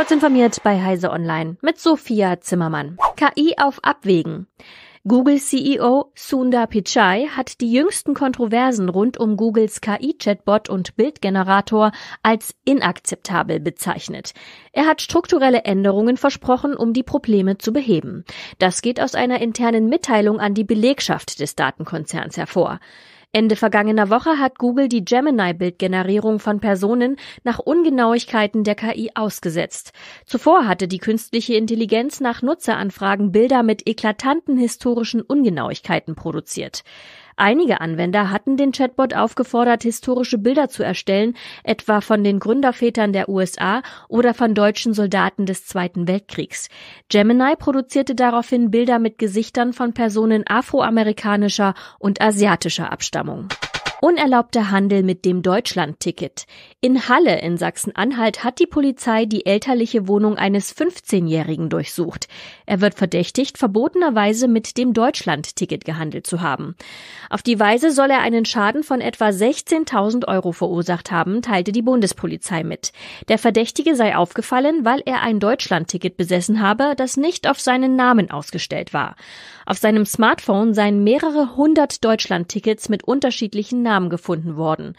Kurz informiert bei Heise Online mit Sophia Zimmermann. KI auf Abwägen. Google CEO Sundar Pichai hat die jüngsten Kontroversen rund um Googles KI-Chatbot und Bildgenerator als inakzeptabel bezeichnet. Er hat strukturelle Änderungen versprochen, um die Probleme zu beheben. Das geht aus einer internen Mitteilung an die Belegschaft des Datenkonzerns hervor. Ende vergangener Woche hat Google die Gemini-Bildgenerierung von Personen nach Ungenauigkeiten der KI ausgesetzt. Zuvor hatte die künstliche Intelligenz nach Nutzeranfragen Bilder mit eklatanten historischen Ungenauigkeiten produziert. Einige Anwender hatten den Chatbot aufgefordert, historische Bilder zu erstellen, etwa von den Gründervätern der USA oder von deutschen Soldaten des Zweiten Weltkriegs. Gemini produzierte daraufhin Bilder mit Gesichtern von Personen afroamerikanischer und asiatischer Abstammung. Unerlaubter Handel mit dem Deutschlandticket. In Halle in Sachsen-Anhalt hat die Polizei die elterliche Wohnung eines 15-Jährigen durchsucht. Er wird verdächtigt, verbotenerweise mit dem Deutschlandticket gehandelt zu haben. Auf die Weise soll er einen Schaden von etwa 16.000 Euro verursacht haben, teilte die Bundespolizei mit. Der Verdächtige sei aufgefallen, weil er ein Deutschlandticket besessen habe, das nicht auf seinen Namen ausgestellt war. Auf seinem Smartphone seien mehrere hundert Deutschlandtickets mit unterschiedlichen Namen Beinamen gefunden worden.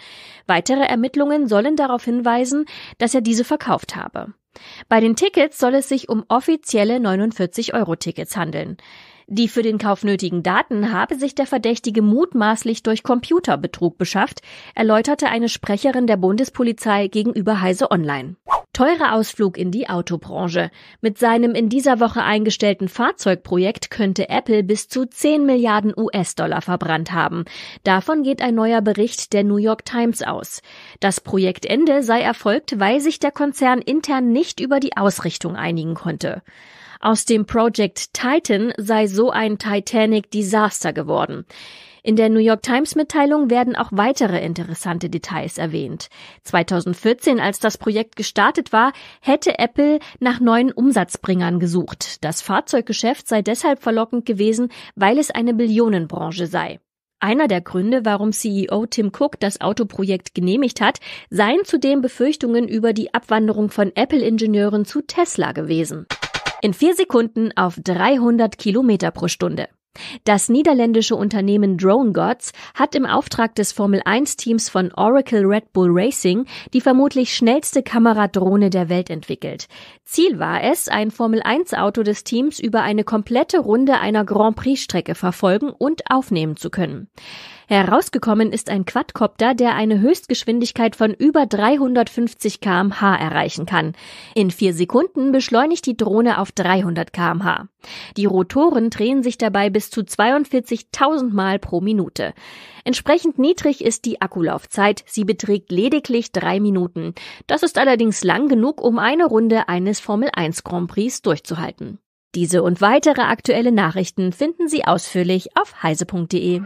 Weitere Ermittlungen sollen darauf hinweisen, dass er diese verkauft habe. Bei den Tickets soll es sich um offizielle 49-Euro-Tickets handeln. Die für den Kauf nötigen Daten habe sich der Verdächtige mutmaßlich durch Computerbetrug beschafft, erläuterte eine Sprecherin der Bundespolizei gegenüber Heise Online. Teurer Ausflug in die Autobranche. Mit seinem in dieser Woche eingestellten Fahrzeugprojekt könnte Apple bis zu 10 Milliarden US-Dollar verbrannt haben. Davon geht ein neuer Bericht der New York Times aus. Das Projektende sei erfolgt, weil sich der Konzern intern nicht über die Ausrichtung einigen konnte. Aus dem Project Titan sei so ein Titanic Disaster geworden. In der New York Times Mitteilung werden auch weitere interessante Details erwähnt. 2014, als das Projekt gestartet war, hätte Apple nach neuen Umsatzbringern gesucht. Das Fahrzeuggeschäft sei deshalb verlockend gewesen, weil es eine Billionenbranche sei. Einer der Gründe, warum CEO Tim Cook das Autoprojekt genehmigt hat, seien zudem Befürchtungen über die Abwanderung von Apple-Ingenieuren zu Tesla gewesen in vier Sekunden auf 300 Kilometer pro Stunde. Das niederländische Unternehmen Drone Gods hat im Auftrag des Formel 1 Teams von Oracle Red Bull Racing die vermutlich schnellste Kameradrohne der Welt entwickelt. Ziel war es, ein Formel 1 Auto des Teams über eine komplette Runde einer Grand Prix Strecke verfolgen und aufnehmen zu können. Herausgekommen ist ein Quadcopter, der eine Höchstgeschwindigkeit von über 350 kmh erreichen kann. In vier Sekunden beschleunigt die Drohne auf 300 kmh. Die Rotoren drehen sich dabei bis zu 42.000 Mal pro Minute. Entsprechend niedrig ist die Akkulaufzeit. Sie beträgt lediglich drei Minuten. Das ist allerdings lang genug, um eine Runde eines Formel 1 Grand Prix durchzuhalten. Diese und weitere aktuelle Nachrichten finden Sie ausführlich auf heise.de.